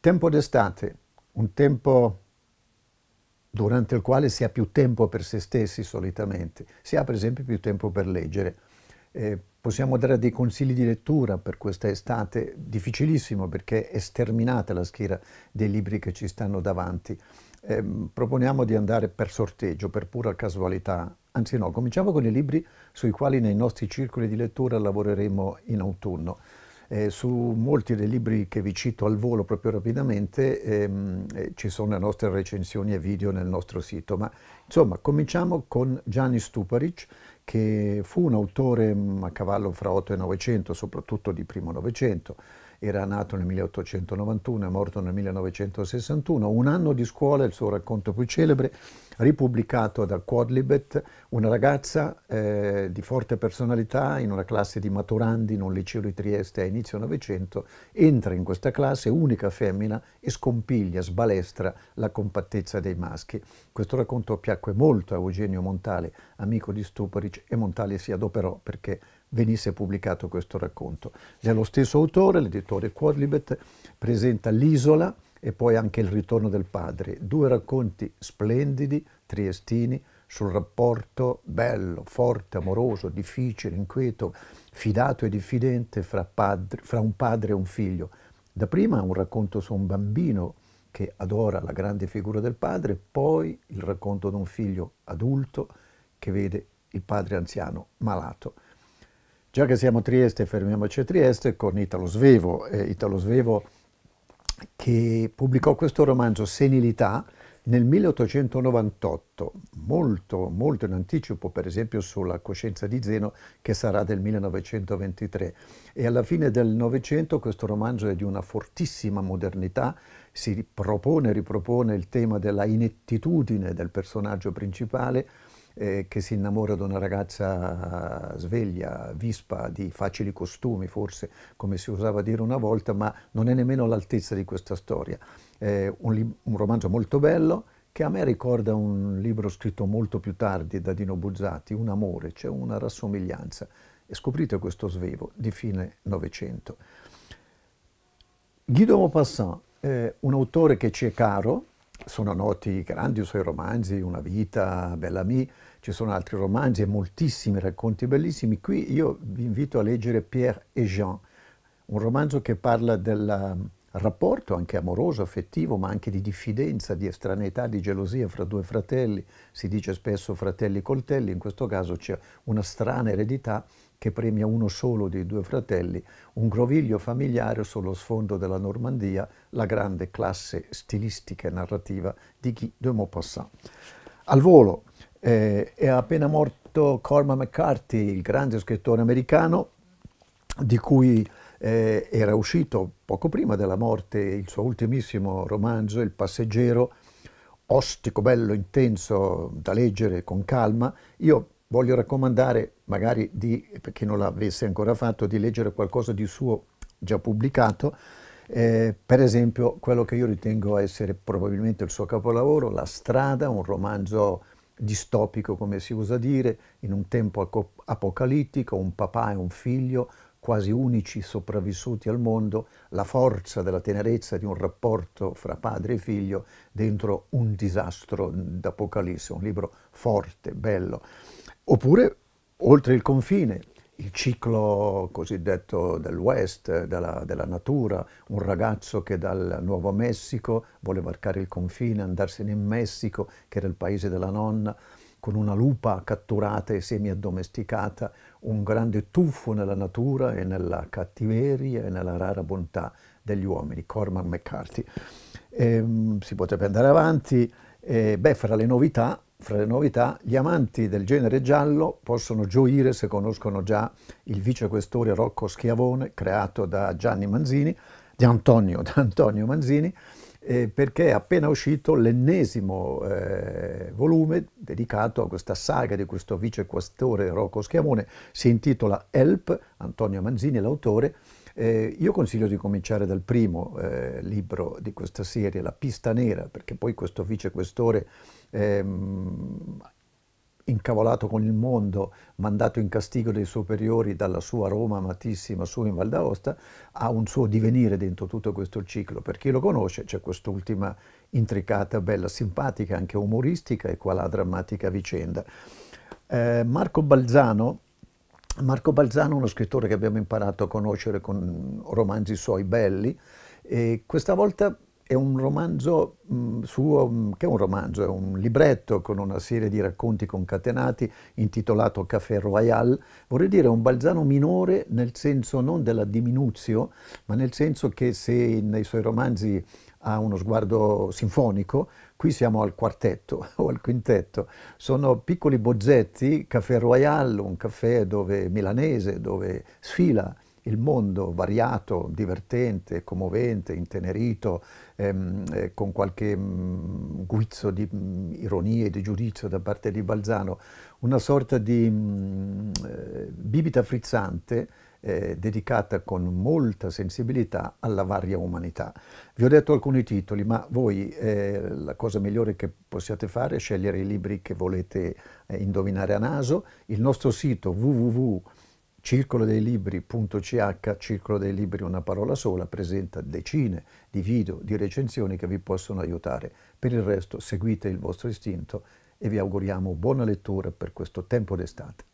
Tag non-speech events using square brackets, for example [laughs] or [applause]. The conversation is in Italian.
Tempo d'estate, un tempo durante il quale si ha più tempo per se stessi solitamente, si ha per esempio più tempo per leggere. Eh, possiamo dare dei consigli di lettura per questa estate, difficilissimo perché è sterminata la schiera dei libri che ci stanno davanti. Eh, proponiamo di andare per sorteggio, per pura casualità. Anzi no, cominciamo con i libri sui quali nei nostri circoli di lettura lavoreremo in autunno. Eh, su molti dei libri che vi cito al volo proprio rapidamente ehm, eh, ci sono le nostre recensioni e video nel nostro sito, ma insomma cominciamo con Gianni Stuparic che fu un autore mh, mm, a cavallo fra 8 e 900, soprattutto di primo Novecento, era nato nel 1891, è morto nel 1961, un anno di scuola, il suo racconto più celebre, ripubblicato da Quadlibet, una ragazza eh, di forte personalità in una classe di maturandi in un liceo di Trieste a inizio Novecento, entra in questa classe, unica femmina, e scompiglia, sbalestra la compattezza dei maschi. Questo racconto piacque molto a Eugenio Montale, amico di Stuporic, e Montale si adoperò perché venisse pubblicato questo racconto. Dello stesso autore, l'editore Quadlibet, presenta L'isola e poi anche Il ritorno del padre, due racconti splendidi, triestini, sul rapporto bello, forte, amoroso, difficile, inquieto, fidato e diffidente fra, padre, fra un padre e un figlio. Da prima un racconto su un bambino che adora la grande figura del padre, poi il racconto di un figlio adulto che vede il padre anziano malato. Già che siamo a Trieste, fermiamoci a Trieste con Italo Svevo. Eh, Italo Svevo che pubblicò questo romanzo Senilità nel 1898, molto, molto in anticipo per esempio sulla coscienza di Zeno che sarà del 1923 e alla fine del Novecento questo romanzo è di una fortissima modernità, si propone, ripropone il tema della inettitudine del personaggio principale, eh, che si innamora di una ragazza sveglia, vispa, di facili costumi, forse come si usava dire una volta, ma non è nemmeno all'altezza di questa storia. Eh, un, un romanzo molto bello che a me ricorda un libro scritto molto più tardi da Dino Buzzati, Un amore, c'è cioè una rassomiglianza. E scoprite questo svevo di fine Novecento. Guido Maupassant, eh, un autore che ci è caro, sono noti grandi i suoi romanzi, Una vita, Bellamy, ci sono altri romanzi e moltissimi racconti bellissimi. Qui io vi invito a leggere Pierre et Jean, un romanzo che parla del um, rapporto anche amoroso, affettivo, ma anche di diffidenza, di estraneità, di gelosia fra due fratelli. Si dice spesso fratelli coltelli, in questo caso c'è una strana eredità che premia uno solo dei due fratelli, un groviglio familiare sullo sfondo della Normandia, la grande classe stilistica e narrativa di Guy de Maupassant. Al volo eh, è appena morto Cormac McCarthy, il grande scrittore americano, di cui eh, era uscito poco prima della morte il suo ultimissimo romanzo, Il passeggero, ostico, bello, intenso, da leggere con calma. Io voglio raccomandare, magari di, per chi non l'avesse ancora fatto, di leggere qualcosa di suo già pubblicato, eh, per esempio quello che io ritengo essere probabilmente il suo capolavoro, La strada, un romanzo distopico come si usa dire, in un tempo apocalittico, un papà e un figlio quasi unici sopravvissuti al mondo, la forza della tenerezza di un rapporto fra padre e figlio dentro un disastro d'apocalisse, un libro forte, bello. Oppure oltre il confine, il ciclo cosiddetto del West, della, della, natura, un ragazzo che dal Nuovo Messico vuole varcare il confine, andarsene in Messico, che era il paese della nonna, con una lupa catturata e semi-addomesticata, un grande tuffo nella natura e nella cattiveria e nella rara bontà degli uomini, Cormac McCarthy. E, ehm, si potrebbe andare avanti, e, beh, fra le novità fra le novità, gli amanti del genere giallo possono gioire se conoscono già il vicequestore Rocco Schiavone, creato da Gianni Manzini, di Antonio, [laughs] da Antonio Manzini, eh, perché è appena uscito l'ennesimo eh, volume dedicato a questa saga di questo vicequestore Rocco Schiavone, si intitola Help, Antonio Manzini è l'autore, eh, io consiglio di cominciare dal primo eh, libro di questa serie, La pista nera, perché poi questo vicequestore ehm, incavolato con il mondo, mandato in castigo dai superiori dalla sua Roma amatissima su in Val d'Aosta, ha un suo divenire dentro tutto questo ciclo. Per chi lo conosce c'è quest'ultima intricata, bella, simpatica, anche umoristica e qua la drammatica vicenda. Eh, Marco Balzano Marco Balzano uno scrittore che abbiamo imparato a conoscere con romanzi suoi belli e questa volta è un romanzo mh, mm, suo, mm, che è un romanzo, è un libretto con una serie di racconti concatenati intitolato Café Royal, vorrei dire un Balzano minore nel senso non della diminuzione, ma nel senso che se nei suoi romanzi ha uno sguardo sinfonico, qui siamo al quartetto [laughs] o al quintetto. Sono piccoli bozzetti, Caffè Royal, un caffè dove, milanese dove sfila il mondo variato, divertente, commovente, intenerito, ehm, eh, con qualche mh, mm, guizzo di mh, mm, ironia e di giudizio da parte di Balzano, una sorta di mh, mm, eh, bibita frizzante eh, dedicata con molta sensibilità alla varia umanità. Vi ho detto alcuni titoli, ma voi eh, la cosa migliore che possiate fare è scegliere i libri che volete eh, indovinare a naso. Il nostro sito www Circolo dei Libri.ch, Circolo dei Libri una parola sola, presenta decine di video, di recensioni che vi possono aiutare. Per il resto seguite il vostro istinto e vi auguriamo buona lettura per questo tempo d'estate.